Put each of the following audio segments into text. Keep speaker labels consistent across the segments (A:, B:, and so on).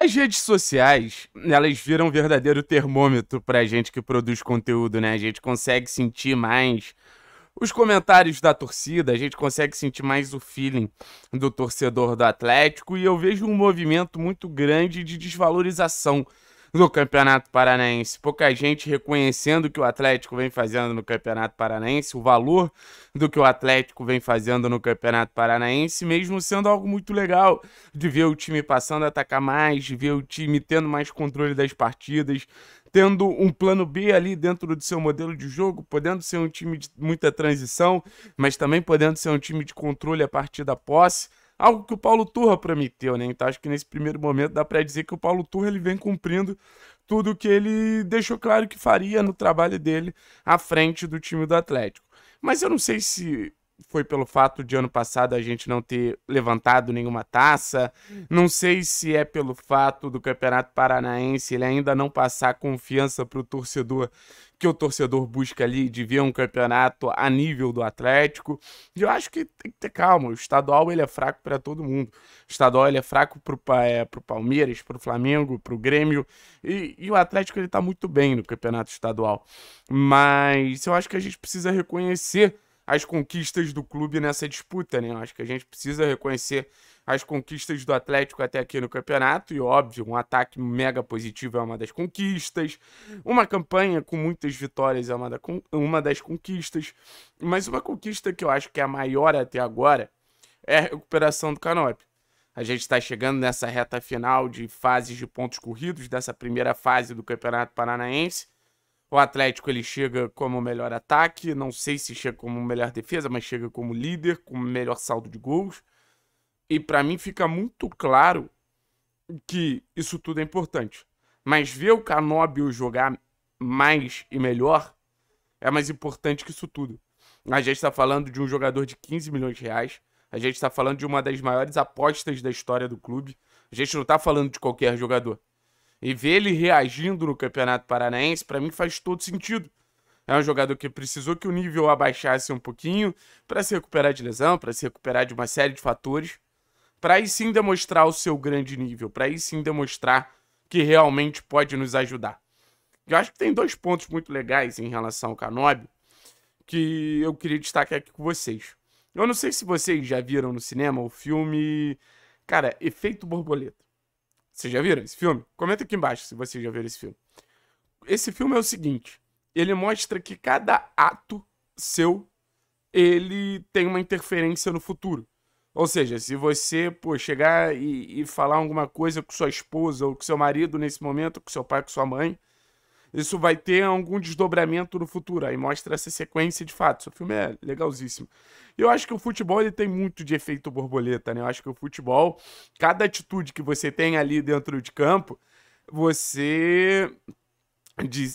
A: As redes sociais, elas viram um verdadeiro termômetro pra gente que produz conteúdo, né? A gente consegue sentir mais os comentários da torcida, a gente consegue sentir mais o feeling do torcedor do Atlético e eu vejo um movimento muito grande de desvalorização no Campeonato Paranaense. Pouca gente reconhecendo o que o Atlético vem fazendo no Campeonato Paranaense, o valor do que o Atlético vem fazendo no Campeonato Paranaense, mesmo sendo algo muito legal de ver o time passando a atacar mais, de ver o time tendo mais controle das partidas, tendo um plano B ali dentro do seu modelo de jogo, podendo ser um time de muita transição, mas também podendo ser um time de controle a partir da posse algo que o Paulo Turra prometeu, né? Então acho que nesse primeiro momento dá para dizer que o Paulo Turra ele vem cumprindo tudo o que ele deixou claro que faria no trabalho dele à frente do time do Atlético. Mas eu não sei se foi pelo fato de ano passado a gente não ter levantado nenhuma taça. Não sei se é pelo fato do Campeonato Paranaense ele ainda não passar confiança para o torcedor, que o torcedor busca ali de ver um campeonato a nível do Atlético. E eu acho que tem que ter calma. O estadual ele é fraco para todo mundo. O estadual ele é fraco para é, o Palmeiras, para o Flamengo, para o Grêmio. E, e o Atlético ele está muito bem no campeonato estadual. Mas eu acho que a gente precisa reconhecer as conquistas do clube nessa disputa, né? Acho que a gente precisa reconhecer as conquistas do Atlético até aqui no campeonato, e óbvio, um ataque mega positivo é uma das conquistas, uma campanha com muitas vitórias é uma, da, uma das conquistas, mas uma conquista que eu acho que é a maior até agora é a recuperação do Canop. A gente está chegando nessa reta final de fases de pontos corridos, dessa primeira fase do Campeonato Paranaense. O Atlético ele chega como o melhor ataque, não sei se chega como melhor defesa, mas chega como líder, com o melhor saldo de gols. E para mim fica muito claro que isso tudo é importante. Mas ver o Canóbio jogar mais e melhor é mais importante que isso tudo. A gente está falando de um jogador de 15 milhões de reais. A gente está falando de uma das maiores apostas da história do clube. A gente não está falando de qualquer jogador. E ver ele reagindo no Campeonato Paranaense, para mim faz todo sentido. É um jogador que precisou que o nível abaixasse um pouquinho para se recuperar de lesão, para se recuperar de uma série de fatores, para aí sim demonstrar o seu grande nível, para aí sim demonstrar que realmente pode nos ajudar. Eu acho que tem dois pontos muito legais em relação ao Canobi que eu queria destacar aqui com vocês. Eu não sei se vocês já viram no cinema o filme, cara, Efeito Borboleta. Vocês já viram esse filme? Comenta aqui embaixo se vocês já viram esse filme. Esse filme é o seguinte: ele mostra que cada ato seu ele tem uma interferência no futuro. Ou seja, se você pô, chegar e, e falar alguma coisa com sua esposa ou com seu marido nesse momento, com seu pai, com sua mãe, isso vai ter algum desdobramento no futuro. Aí mostra essa sequência de fato. O filme é legalzíssimo. Eu acho que o futebol ele tem muito de efeito borboleta, né? Eu acho que o futebol, cada atitude que você tem ali dentro de campo, você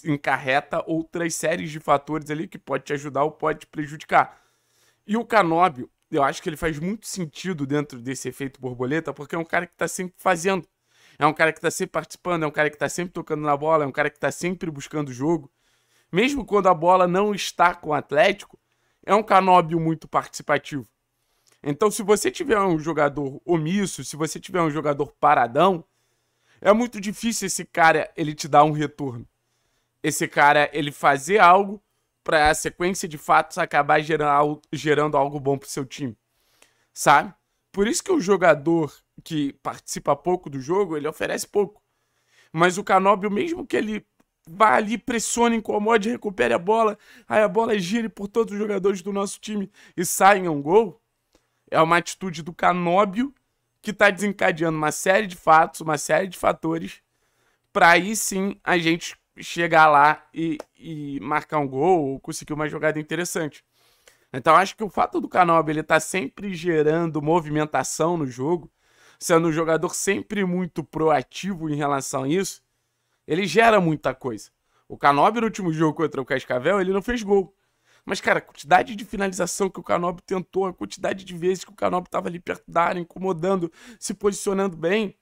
A: encarreta outras séries de fatores ali que pode te ajudar ou pode te prejudicar. E o Canóbio, eu acho que ele faz muito sentido dentro desse efeito borboleta, porque é um cara que está sempre fazendo. É um cara que tá sempre participando, é um cara que tá sempre tocando na bola, é um cara que tá sempre buscando o jogo. Mesmo quando a bola não está com o Atlético, é um Canóbio muito participativo. Então, se você tiver um jogador omisso, se você tiver um jogador paradão, é muito difícil esse cara ele te dar um retorno. Esse cara ele fazer algo para a sequência de fatos acabar gerar, gerando algo bom pro seu time. Sabe? Por isso que o jogador que participa pouco do jogo, ele oferece pouco. Mas o Canóbio, mesmo que ele vá ali, pressione, incomode, recupere a bola, aí a bola gire por todos os jogadores do nosso time e saia um gol, é uma atitude do Canóbio que está desencadeando uma série de fatos, uma série de fatores, para aí sim a gente chegar lá e, e marcar um gol ou conseguir uma jogada interessante. Então acho que o fato do Canobel ele tá sempre gerando movimentação no jogo, sendo um jogador sempre muito proativo em relação a isso, ele gera muita coisa. O Canobi no último jogo contra o Cascavel, ele não fez gol. Mas, cara, a quantidade de finalização que o Canobi tentou, a quantidade de vezes que o Canobi estava ali perto da área, incomodando, se posicionando bem,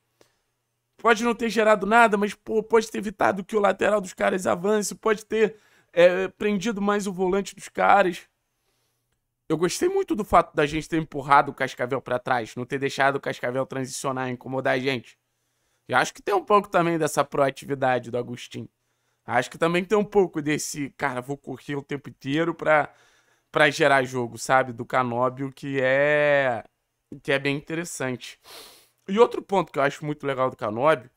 A: pode não ter gerado nada, mas pô, pode ter evitado que o lateral dos caras avance, pode ter é, prendido mais o volante dos caras. Eu gostei muito do fato da gente ter empurrado o Cascavel para trás, não ter deixado o Cascavel transicionar e incomodar a gente. Eu acho que tem um pouco também dessa proatividade do Agostinho. Acho que também tem um pouco desse, cara, vou correr o tempo inteiro pra, pra gerar jogo, sabe? Do Canóbio, que é. que é bem interessante. E outro ponto que eu acho muito legal do Canóbio,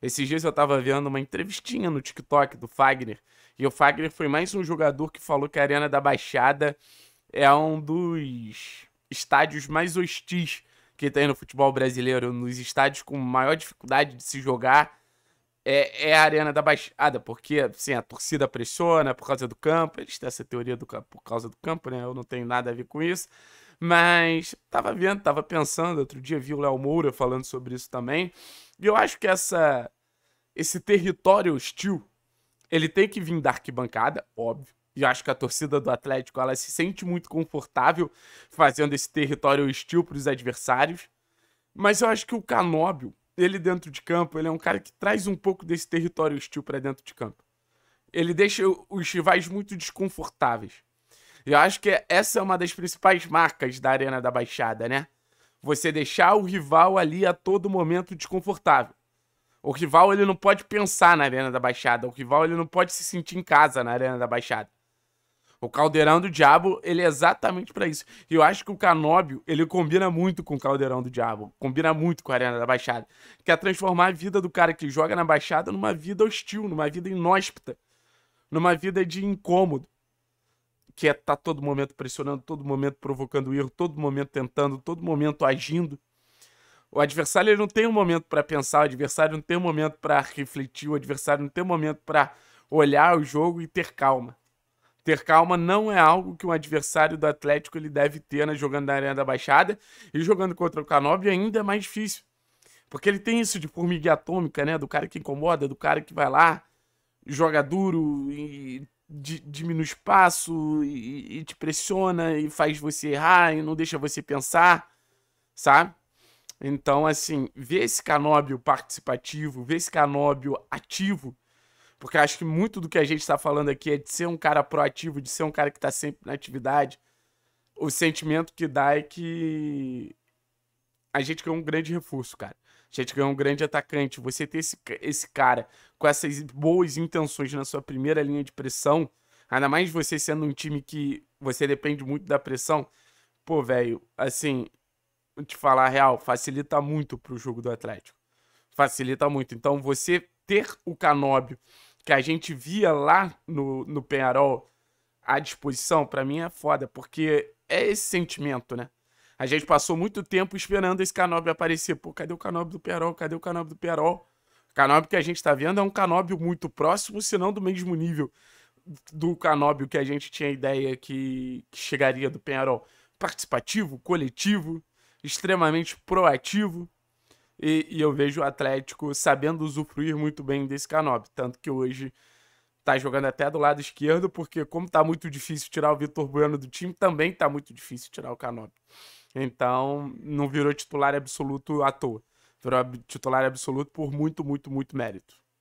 A: esses dias eu tava vendo uma entrevistinha no TikTok do Fagner, e o Fagner foi mais um jogador que falou que a Arena da Baixada é um dos estádios mais hostis que tem no futebol brasileiro, nos estádios com maior dificuldade de se jogar, é, é a Arena da Baixada, porque assim, a torcida pressiona por causa do campo, eles têm essa teoria do, por causa do campo, né? Eu não tenho nada a ver com isso, mas tava vendo, tava pensando, outro dia vi o Léo Moura falando sobre isso também, e eu acho que essa, esse território hostil, ele tem que vir da arquibancada, óbvio, e eu acho que a torcida do Atlético ela se sente muito confortável fazendo esse território hostil para os adversários. Mas eu acho que o Canóbio, ele dentro de campo, ele é um cara que traz um pouco desse território hostil para dentro de campo. Ele deixa os rivais muito desconfortáveis. Eu acho que essa é uma das principais marcas da Arena da Baixada, né? Você deixar o rival ali a todo momento desconfortável. O rival ele não pode pensar na Arena da Baixada, o rival ele não pode se sentir em casa na Arena da Baixada. O Caldeirão do Diabo, ele é exatamente para isso. E eu acho que o Canóbio, ele combina muito com o Caldeirão do Diabo. Combina muito com a Arena da Baixada. Quer é transformar a vida do cara que joga na Baixada numa vida hostil, numa vida inóspita. Numa vida de incômodo. Que é tá todo momento pressionando, todo momento provocando erro, todo momento tentando, todo momento agindo. O adversário ele não tem um momento para pensar, o adversário não tem um momento para refletir, o adversário não tem um momento para olhar o jogo e ter calma. Ter calma não é algo que um adversário do Atlético ele deve ter na né, jogando na Arena da Baixada e jogando contra o Canobi ainda é mais difícil. Porque ele tem isso de formiga atômica, né? Do cara que incomoda, do cara que vai lá, joga duro e diminui espaço e, e te pressiona e faz você errar e não deixa você pensar, sabe? Então, assim, ver esse Canóbio participativo, ver esse Canóbio ativo, porque acho que muito do que a gente está falando aqui é de ser um cara proativo, de ser um cara que está sempre na atividade. O sentimento que dá é que a gente ganhou um grande reforço, cara. A gente ganhou um grande atacante. Você ter esse, esse cara com essas boas intenções na sua primeira linha de pressão, ainda mais você sendo um time que você depende muito da pressão, pô, velho, assim, te falar a real, facilita muito pro jogo do Atlético. Facilita muito. Então, você ter o Canóbio que a gente via lá no, no Penharol à disposição, para mim é foda, porque é esse sentimento, né? A gente passou muito tempo esperando esse Canobi aparecer. Pô, cadê o Canobi do Penharol? Cadê o Canobi do Penharol? O Canobi que a gente tá vendo é um Canobi muito próximo, se não do mesmo nível do Canóbio que a gente tinha ideia que, que chegaria do Penharol. Participativo, coletivo, extremamente proativo, e, e, eu vejo o Atlético sabendo usufruir muito bem desse Canop. Tanto que hoje tá jogando até do lado esquerdo, porque como tá muito difícil tirar o Vitor Bueno do time, também tá muito difícil tirar o Canop. Então, não virou titular absoluto à toa. Virou titular absoluto por muito, muito, muito mérito.